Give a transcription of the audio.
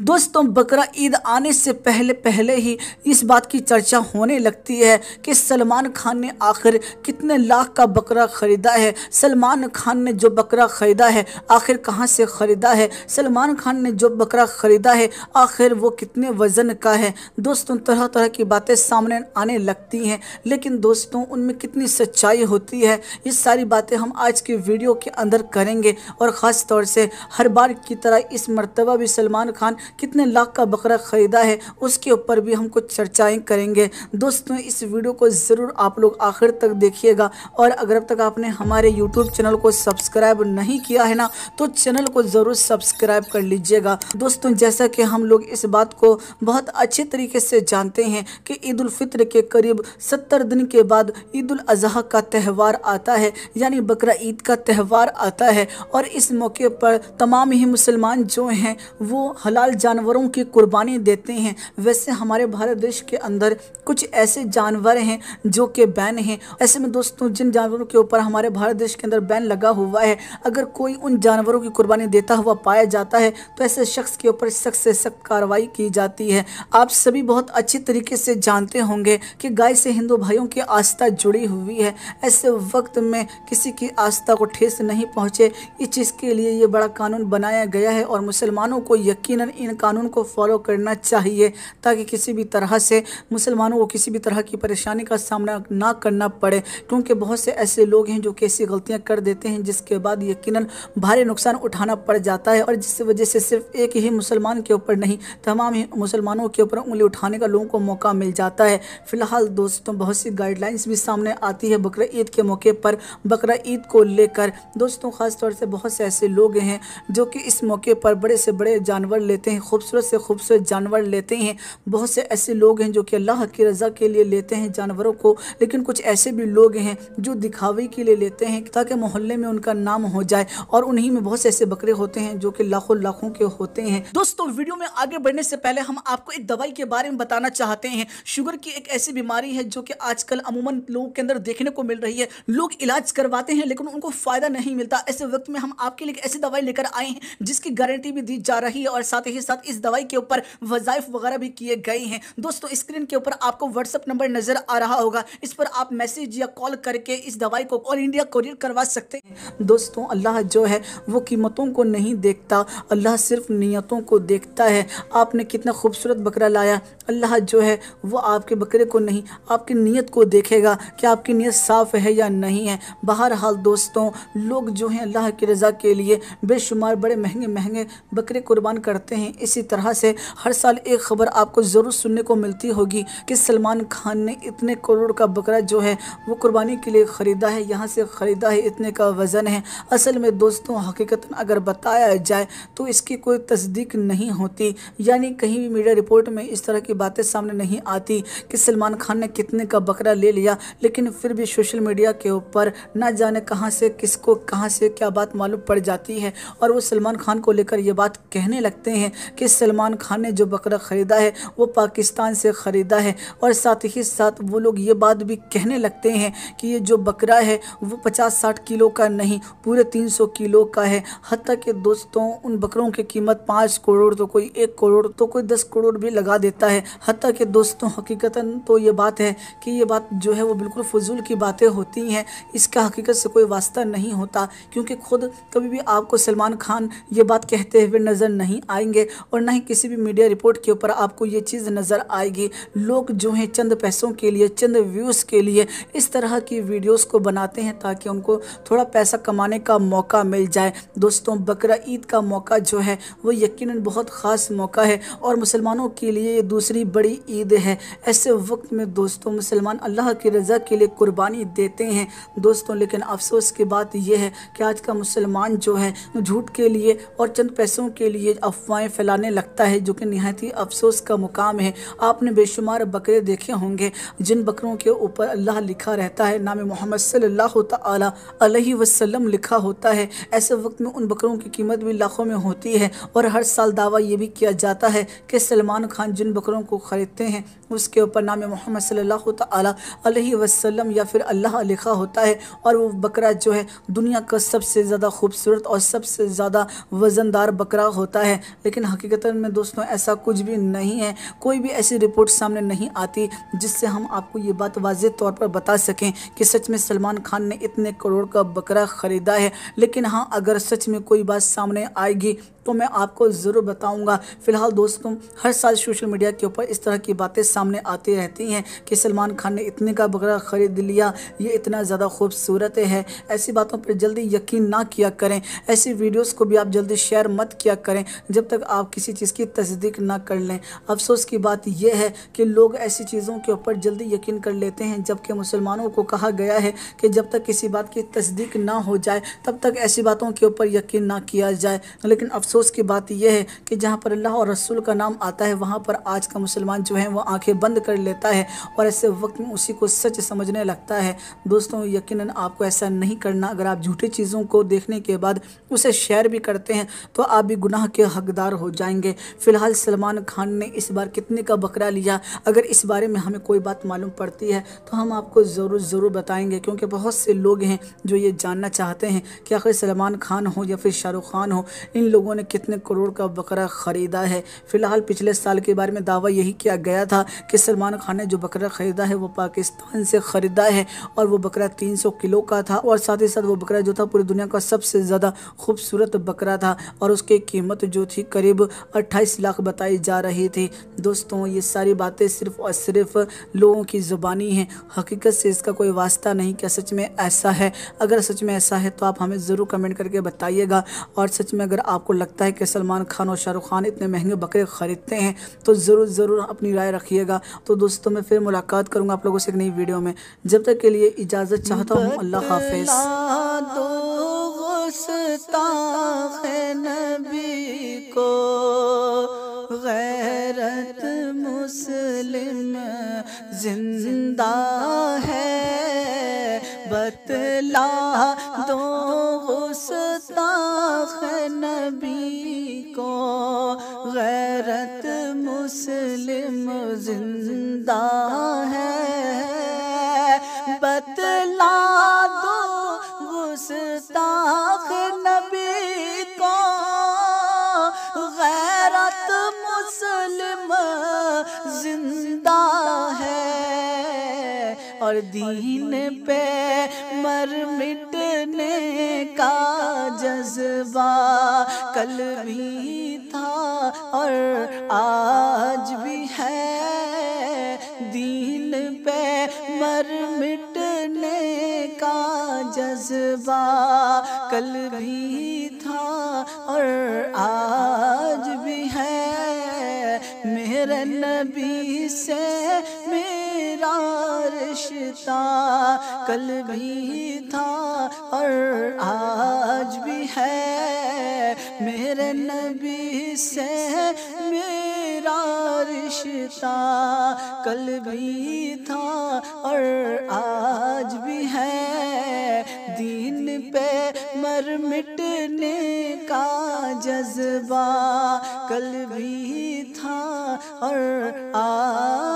दोस्तों बकरा ईद आने से पहले पहले ही इस बात की चर्चा होने लगती है कि सलमान खान ने आखिर कितने लाख का बकरा ख़रीदा है सलमान खान ने जो बकरा ख़रीदा है आखिर कहाँ से ख़रीदा है सलमान खान ने जो बकरा ख़रीदा है आखिर वो कितने वज़न का है दोस्तों तरह तरह की बातें सामने आने लगती हैं लेकिन दोस्तों उनमें कितनी सच्चाई होती है ये सारी बातें हम आज की वीडियो के अंदर करेंगे और ख़ास तौर से हर बार की तरह इस मरतबा भी सलमान खान कितने लाख का बकरा ख़रीदा है उसके ऊपर भी हम कुछ चर्चाएँ करेंगे दोस्तों इस वीडियो को ज़रूर आप लोग आखिर तक देखिएगा और अगर अब तक आपने हमारे यूट्यूब चैनल को सब्सक्राइब नहीं किया है ना तो चैनल को ज़रूर सब्सक्राइब कर लीजिएगा दोस्तों जैसा कि हम लोग इस बात को बहुत अच्छे तरीके से जानते हैं कि ईद फित्र के करीब सत्तर दिन के बाद ईद अजहा का त्यौहार आता है यानी बकरा ईद का त्यौहार आता है और इस मौके पर तमाम ही मुसलमान जो हैं वो हलाल जानवरों की कुर्बानी देते हैं वैसे हमारे भारत देश के अंदर कुछ ऐसे जानवर हैं जो कि बैन हैं ऐसे में दोस्तों जिन जानवरों के ऊपर हमारे भारत देश के अंदर बैन लगा हुआ है अगर कोई उन जानवरों की कुर्बानी देता हुआ पाया जाता है तो ऐसे शख्स के ऊपर सख्त से सख्त कार्रवाई की जाती है आप सभी बहुत अच्छी तरीके से जानते होंगे कि गाय से हिंदू भाइयों की आस्था जुड़ी हुई है ऐसे वक्त में किसी की आस्था को ठेस नहीं पहुँचे इस चीज़ के लिए ये बड़ा कानून बनाया गया है और मुसलमानों को यकीनन इन कानून को फॉलो करना चाहिए ताकि किसी भी तरह से मुसलमानों को किसी भी तरह की परेशानी का सामना ना करना पड़े क्योंकि बहुत से ऐसे लोग हैं जो कि ऐसी गलतियाँ कर देते हैं जिसके बाद यकीन भारी नुकसान उठाना पड़ जाता है और जिस वजह से सिर्फ एक ही मुसलमान के ऊपर नहीं तमाम ही मुसलमानों के ऊपर उंगली उठाने का लोगों को मौका मिल जाता है फिलहाल दोस्तों बहुत सी गाइडलाइंस भी सामने आती है बकर ईद के मौके पर बकर ईद को लेकर दोस्तों ख़ासतौर से बहुत से ऐसे लोग हैं जो कि इस मौके पर बड़े से बड़े जानवर लेते हैं हैं खूबसूरत से खूबसूरत जानवर लेते हैं बहुत से ऐसे लोग हैं जो कि अल्लाह की रज़ा के लिए लेते हैं जानवरों को लेकिन कुछ ऐसे भी लोग हैं जो दिखावे के लिए लेते हैं ताकि मोहल्ले में उनका नाम हो जाए और उन्हीं में बहुत से ऐसे बकरे होते हैं जो कि लाखों लाखों के होते हैं दोस्तों वीडियो में आगे बढ़ने से पहले हम आपको एक दवाई के बारे में बताना चाहते हैं शुगर की एक ऐसी बीमारी है जो कि आजकल अमूमन लोगों के अंदर देखने को मिल रही है लोग इलाज करवाते हैं लेकिन उनको फ़ायदा नहीं मिलता ऐसे वक्त में हम आपके लिए ऐसी दवाई लेकर आए हैं जिसकी गारंटी भी दी जा रही है और साथ ही साथ इस दवाई के ऊपर वजायफ वगैरह भी किए गए हैं दोस्तों स्क्रीन के ऊपर आपको व्हाट्सअप नंबर नजर आ रहा होगा इस पर आप मैसेज या कॉल करके इस दवाई को ऑल इंडिया कोरियर करवा सकते हैं दोस्तों अल्लाह जो है वो कीमतों को नहीं देखता अल्लाह सिर्फ नीयतों को देखता है आपने कितना खूबसूरत बकरा लाया अल्लाह जो है वो आपके बकरे को नहीं आपकी नीयत को देखेगा कि आपकी नीयत साफ़ है या नहीं है बहरहाल दोस्तों लोग जो हैं अल्लाह की रज़ा के लिए बेशुमार बड़े महंगे महंगे बकरे कुर्बान करते हैं इसी तरह से हर साल एक खबर आपको ज़रूर सुनने को मिलती होगी कि सलमान खान ने इतने करोड़ का बकरा जो है वो कुर्बानी के लिए ख़रीदा है यहाँ से ख़रीदा है इतने का वज़न है असल में दोस्तों हकीकता अगर बताया जाए तो इसकी कोई तस्दीक नहीं होती यानी कहीं भी मीडिया रिपोर्ट में इस तरह की बातें सामने नहीं आती कि सलमान खान ने कितने का बकरा ले लिया लेकिन फिर भी सोशल मीडिया के ऊपर ना जाने कहाँ से किसको कहाँ से क्या बात मालूम पड़ जाती है और वो सलमान खान को लेकर ये बात कहने लगते हैं कि सलमान खान ने जो बकरा ख़रीदा है वो पाकिस्तान से ख़रीदा है और साथ ही साथ वो लोग ये बात भी कहने लगते हैं कि ये जो बकरा है वो पचास साठ किलो का नहीं पूरे तीन सौ किलो का है हती कि दोस्तों उन बकरों की कीमत पाँच करोड़ तो कोई एक करोड़ तो कोई दस करोड़ भी लगा देता है हती कि दोस्तों हकीकता तो ये बात है कि ये बात जो है वो बिल्कुल फजूल की बातें होती हैं इसका हकीकत से कोई वास्ता नहीं होता क्योंकि खुद कभी भी आपको सलमान खान ये बात कहते हुए नज़र नहीं आएंगे मिलेंगे और ना ही किसी भी मीडिया रिपोर्ट के ऊपर आपको ये चीज़ नज़र आएगी लोग जो हैं चंद पैसों के लिए चंद व्यूज़ के लिए इस तरह की वीडियोज़ को बनाते हैं ताकि उनको थोड़ा पैसा कमाने का मौका मिल जाए दोस्तों बकरा ईद का मौका जो है वो यकीन बहुत ख़ास मौका है और मुसलमानों के लिए ये दूसरी बड़ी ईद है ऐसे वक्त में दोस्तों मुसलमान अल्लाह की रज़ा के लिए कुर्बानी देते हैं दोस्तों लेकिन अफसोस की बात यह है कि आज का मुसलमान जो है झूठ के लिए और चंद पैसों के लिए अफवाहें फैलाने लगता है जो कि नहायत ही अफसोस का मुकाम है आपने बेशुमार बकरे देखे होंगे जिन बकरों के ऊपर अल्लाह लिखा रहता है नाम मोहम्मद सल्लल्लाहु अलैहि वसल्लम लिखा होता है ऐसे वक्त में उन बकरों की कीमत भी लाखों में होती है और हर साल दावा ये भी किया जाता है कि सलमान खान जिन बकरों को ख़रीदते हैं उसके ऊपर नाम मोहम्मद सल्लल्लाहु अलैहि वसल्लम या फिर अल्लाह लिखा होता है और वो बकरा जो है दुनिया का सबसे ज़्यादा खूबसूरत और सबसे ज़्यादा वज़नदार बकरा होता है लेकिन लेकिन हकीकता में दोस्तों ऐसा कुछ भी नहीं है कोई भी ऐसी रिपोर्ट सामने नहीं आती जिससे हम आपको ये बात वाज तौर पर बता सकें कि सच में सलमान खान ने इतने करोड़ का बकरा ख़रीदा है लेकिन हाँ अगर सच में कोई बात सामने आएगी तो मैं आपको ज़रूर बताऊँगा फिलहाल दोस्तों हर साल सोशल मीडिया के ऊपर इस तरह की बातें सामने आती रहती हैं कि सलमान खान ने इतने का बकरा ख़रीद लिया ये इतना ज़्यादा खूबसूरत है ऐसी बातों पर जल्दी यकीन ना किया करें ऐसी वीडियोस को भी आप जल्दी शेयर मत किया करें जब तक आप किसी चीज़ की तस्दीक ना कर लें अफसोस की बात यह है कि लोग ऐसी चीज़ों के ऊपर जल्दी यकीन कर लेते हैं जबकि मुसलमानों को कहा गया है कि जब तक किसी बात की तस्दीक ना हो जाए तब तक ऐसी बातों के ऊपर यकीन ना किया जाए लेकिन अफसोस अफसोस की बात यह है कि जहाँ पर अल्लाह और रसूल का नाम आता है वहाँ पर आज का मुसलमान जो है वह आँखें बंद कर लेता है और ऐसे वक्त में उसी को सच समझने लगता है दोस्तों यकीन आपको ऐसा नहीं करना अगर आप झूठी चीज़ों को देखने के बाद उसे शेयर भी करते हैं तो आप भी गुनाह के हकदार हो जाएंगे फ़िलहाल सलमान खान ने इस बार कितने का बकरा लिया अगर इस बारे में हमें कोई बात मालूम पड़ती है तो हम आपको ज़रूर ज़रूर बताएंगे क्योंकि बहुत से लोग हैं जो ये जानना चाहते हैं कि आखिर सलमान खान हो या फिर शाहरुख खान हो इन लोगों ने में कितने करोड़ का बकरा खरीदा है फिलहाल पिछले साल के बारे में दावा यही किया गया था कि सलमान खान ने जो बकरा खरीदा है वो पाकिस्तान से खरीदा है और वो बकरा 300 किलो का था और साथ ही साथ वो बकरा जो था पूरी दुनिया का सबसे ज़्यादा खूबसूरत बकरा था और उसकी कीमत जो थी करीब अट्ठाईस लाख बताई जा रही थी दोस्तों ये सारी बातें सिर्फ और सिर्फ लोगों की ज़ुबानी है हकीकत से इसका कोई वास्ता नहीं क्या सच में ऐसा है अगर सच में ऐसा है तो आप हमें ज़रूर कमेंट करके बताइएगा और सच में अगर आपको लगता लगता है कि सलमान खान और शाहरुख खान इतने महंगे बकरे ख़रीदते हैं तो ज़रूर ज़रूर अपनी राय रखिएगा तो दोस्तों मैं फिर मुलाकात करूँगा आप लोगों से एक नई वीडियो में जब तक के लिए इजाज़त चाहता हूँ अल्लाह हाफिज़ नबी को गैरत मुस्लिम जिंदा है बतला दो गुस्ताख नबी को गैरत मुस्लिम जिंदा है बतला दो गुस्ताख नबी को गैरत मुस्लिम जिंदा है और दीन पे मर मिटने का जज्बा कल भी था और आज भी है दीन पे मर मिटने का जज्बा कल भी था और आज भी है मेरे नबी से मेरा रिश्ता कल भी था और आज भी है मेरे नबी से मेरा रिश्ता कल भी था और आज भी है दीन पे मर मिटने का जज्बा कल भी था और आज